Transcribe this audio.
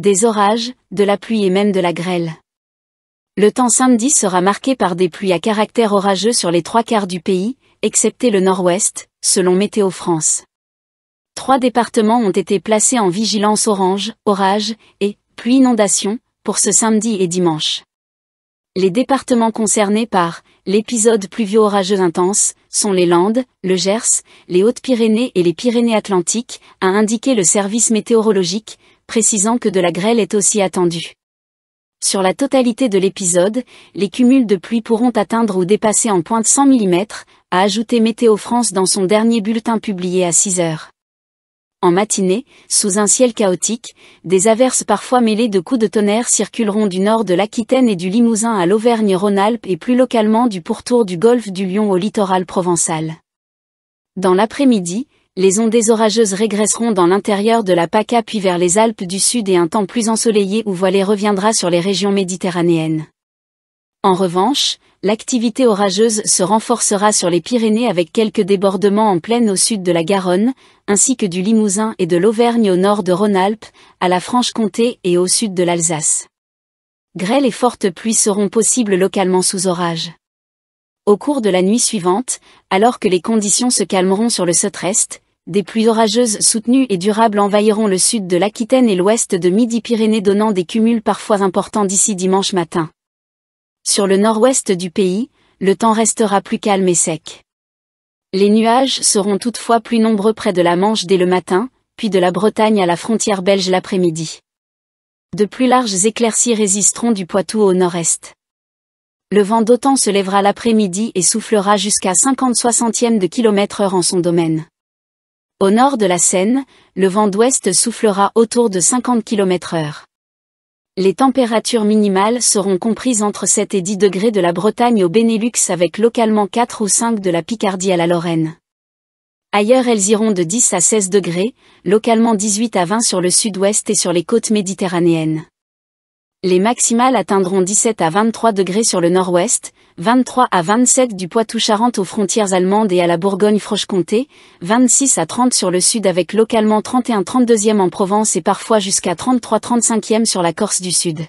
des orages, de la pluie et même de la grêle. Le temps samedi sera marqué par des pluies à caractère orageux sur les trois quarts du pays, excepté le nord-ouest, selon Météo France. Trois départements ont été placés en vigilance orange, orage et pluie inondation pour ce samedi et dimanche. Les départements concernés par l'épisode pluvio-orageux intense sont les Landes, le Gers, les Hautes-Pyrénées et les Pyrénées-Atlantiques, a indiqué le service météorologique, précisant que de la grêle est aussi attendue. Sur la totalité de l'épisode, les cumuls de pluie pourront atteindre ou dépasser en pointe 100 mm, a ajouté Météo France dans son dernier bulletin publié à 6 heures. En matinée, sous un ciel chaotique, des averses parfois mêlées de coups de tonnerre circuleront du nord de l'Aquitaine et du Limousin à l'Auvergne-Rhône-Alpes et plus localement du pourtour du golfe du Lion au littoral provençal. Dans l'après-midi, les ondes orageuses régresseront dans l'intérieur de la PACA puis vers les Alpes du Sud et un temps plus ensoleillé ou voilé reviendra sur les régions méditerranéennes. En revanche, l'activité orageuse se renforcera sur les Pyrénées avec quelques débordements en plaine au sud de la Garonne, ainsi que du Limousin et de l'Auvergne au nord de Rhône-Alpes, à la Franche-Comté et au sud de l'Alsace. Grêle et fortes pluies seront possibles localement sous orage. Au cours de la nuit suivante, alors que les conditions se calmeront sur le Sud-Est, des pluies orageuses soutenues et durables envahiront le sud de l'Aquitaine et l'ouest de Midi-Pyrénées donnant des cumuls parfois importants d'ici dimanche matin. Sur le nord-ouest du pays, le temps restera plus calme et sec. Les nuages seront toutefois plus nombreux près de la Manche dès le matin, puis de la Bretagne à la frontière belge l'après-midi. De plus larges éclaircies résisteront du Poitou au nord-est. Le vent d'OTAN se lèvera l'après-midi et soufflera jusqu'à 50 60 de kilomètre heure en son domaine. Au nord de la Seine, le vent d'ouest soufflera autour de 50 km heure les températures minimales seront comprises entre 7 et 10 degrés de la Bretagne au Benelux avec localement 4 ou 5 de la Picardie à la Lorraine. Ailleurs elles iront de 10 à 16 degrés, localement 18 à 20 sur le sud-ouest et sur les côtes méditerranéennes. Les maximales atteindront 17 à 23 degrés sur le nord-ouest, 23 à 27 du poitou charente aux frontières allemandes et à la Bourgogne-Franche-Comté, 26 à 30 sur le sud avec localement 31-32e en Provence et parfois jusqu'à 33-35e sur la Corse du Sud.